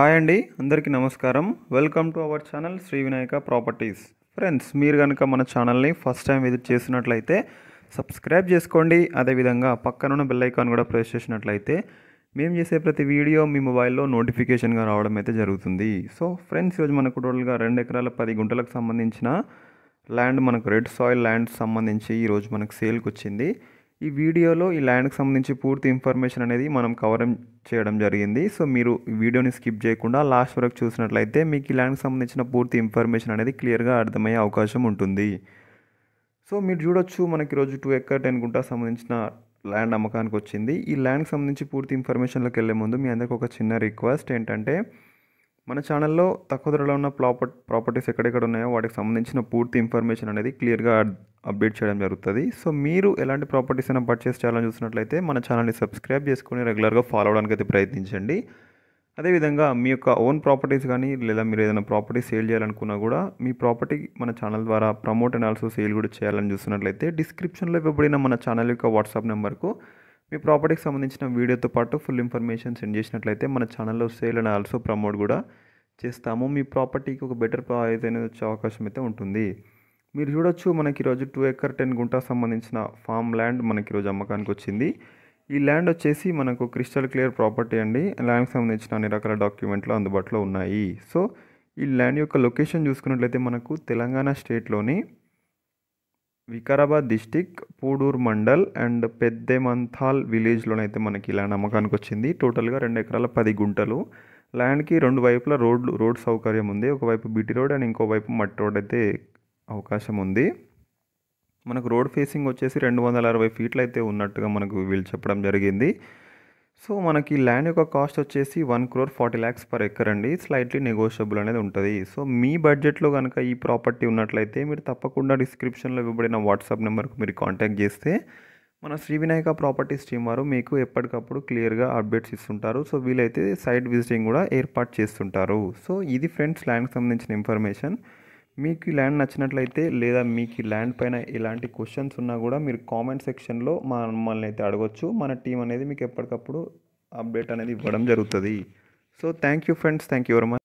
hi అండి అందరికీ నమస్కారం welcome to our channel Shri Vinayaka properties friends మీరు కనుక మన ఛానల్ని ఫస్ట్ టైం విజిట్ చేసినట్లయితే సబ్స్క్రైబ్ చేసుకోండి అదేవిధంగా పక్కనున్న బెల్ ఐకాన్ కూడా ప్రెస్ చేసినట్లయితే మేము చేసే ప్రతి వీడియో మీ మొబైల్లో నోటిఫికేషన్గా రావడం అయితే జరుగుతుంది సో ఫ్రెండ్స్ ఈరోజు మనకు టోటల్గా రెండు ఎకరాల పది గుంటలకు సంబంధించిన ల్యాండ్ మనకు రెడ్ సాయిల్ ల్యాండ్ సంబంధించి ఈరోజు మనకు సేల్కి వచ్చింది ఈ వీడియోలో ఈ ల్యాండ్కి సంబంధించి పూర్తి ఇన్ఫర్మేషన్ అనేది మనం కవర్ చేయడం జరిగింది సో మీరు వీడియోని స్కిప్ చేయకుండా లాస్ట్ వరకు చూసినట్లయితే మీకు ఈ ల్యాండ్కి సంబంధించిన పూర్తి ఇన్ఫర్మేషన్ అనేది క్లియర్గా అర్థమయ్యే అవకాశం ఉంటుంది సో మీరు చూడొచ్చు మనకి రోజు టూ ఎక్కర్ టెన్ గుంటా సంబంధించిన ల్యాండ్ అమ్మకానికి వచ్చింది ఈ ల్యాండ్కి సంబంధించి పూర్తి ఇన్ఫర్మేషన్లోకి వెళ్ళే ముందు మీ అందరికి ఒక చిన్న రిక్వెస్ట్ ఏంటంటే మన ఛానల్లో తక్కువ ధరలో ఉన్న ప్రాపర్ ప్రాపర్టీస్ ఎక్కడెక్కడ ఉన్నాయో వాటికి సంబంధించిన పూర్తి ఇన్ఫర్మేషన్ అనేది క్లియర్గా అప్డేట్ చేయడం జరుగుతుంది సో మీరు ఎలాంటి ప్రాపర్టీస్ అయినా పర్చేస్ చేయాలని చూసినట్లయితే మన ఛానల్ని సబ్స్క్రైబ్ చేసుకుని రెగ్యులర్గా ఫాలో అవడానికి అయితే ప్రయత్నించండి అదేవిధంగా మీ యొక్క ఓన్ ప్రాపర్టీస్ కానీ లేదా మీరు ఏదైనా ప్రాపర్టీ సేల్ చేయాలనుకున్నా కూడా మీ ప్రాపర్టీ మన ఛానల్ ద్వారా ప్రమోట్ అండ్ ఆల్సో సేల్ కూడా చేయాలని చూసినట్లయితే డిస్క్రిప్షన్లో ఇవ్వబడిన మన ఛానల్ యొక్క వాట్సాప్ నెంబర్కు మీ ప్రాపర్టీకి సంబంధించిన వీడియోతో పాటు ఫుల్ ఇన్ఫర్మేషన్ సెండ్ చేసినట్లయితే మన ఛానల్లో సేల్ అండ్ ఆల్సో ప్రమోట్ కూడా చేస్తాము మీ ప్రాపర్టీకి ఒక బెటర్ ప్రైజ్ అనేది వచ్చే అవకాశం అయితే ఉంటుంది మీరు చూడొచ్చు మనకి ఈరోజు టూ ఎకర్ టెన్ గుంటా సంబంధించిన ఫామ్ ల్యాండ్ మనకి ఈరోజు అమ్మకానికి వచ్చింది ఈ ల్యాండ్ వచ్చేసి మనకు క్రిస్టల్ క్లియర్ ప్రాపర్టీ అండి ల్యాండ్కి సంబంధించిన అన్ని రకాల డాక్యుమెంట్లు అందుబాటులో ఉన్నాయి సో ఈ ల్యాండ్ యొక్క లొకేషన్ చూసుకున్నట్లయితే మనకు తెలంగాణ స్టేట్లోని వికారాబాద్ డిస్టిక్ పూడూర్ మండల్ అండ్ పెద్దెమంథాల్ విలేజ్లోనైతే మనకి ఇలా నమ్మకానికి వచ్చింది టోటల్గా రెండు ఎకరాల పది గుంటలు ల్యాండ్కి రెండు వైపుల రోడ్లు రోడ్ సౌకర్యం ఉంది ఒకవైపు బీటీ రోడ్ అండ్ ఇంకోవైపు మట్టి రోడ్ అయితే అవకాశం ఉంది మనకు రోడ్ ఫేసింగ్ వచ్చేసి రెండు వందల అరవై ఫీట్లు అయితే ఉన్నట్టుగా మనకు వీళ్ళు చెప్పడం జరిగింది సో మనకి ల్యాండ్ యొక్క కాస్ట్ వచ్చేసి one crore forty lakhs per acre అండి స్లైట్లీ నెగోషియబుల్ అనేది ఉంటుంది సో మీ బడ్జెట్లో కనుక ఈ ప్రాపర్టీ ఉన్నట్లయితే మీరు తప్పకుండా డిస్క్రిప్షన్లో ఇవ్వబడిన వాట్సాప్ నెంబర్కు మీరు కాంటాక్ట్ చేస్తే మన శ్రీ వినాయక ప్రాపర్టీస్ టీం వారు మీకు ఎప్పటికప్పుడు క్లియర్గా అప్డేట్స్ ఇస్తుంటారు సో వీలైతే సైట్ విజిటింగ్ కూడా ఏర్పాటు చేస్తుంటారు సో ఇది ఫ్రెండ్స్ ల్యాండ్కి సంబంధించిన ఇన్ఫర్మేషన్ మీకు ఈ ల్యాండ్ నచ్చినట్లయితే లేదా మీకు ఈ ల్యాండ్ పైన ఎలాంటి క్వశ్చన్స్ ఉన్నా కూడా మీరు కామెంట్ సెక్షన్లో మా మమ్మల్ని అయితే అడగొచ్చు మన టీం అనేది మీకు ఎప్పటికప్పుడు అప్డేట్ అనేది ఇవ్వడం జరుగుతుంది so thank you friends thank you very much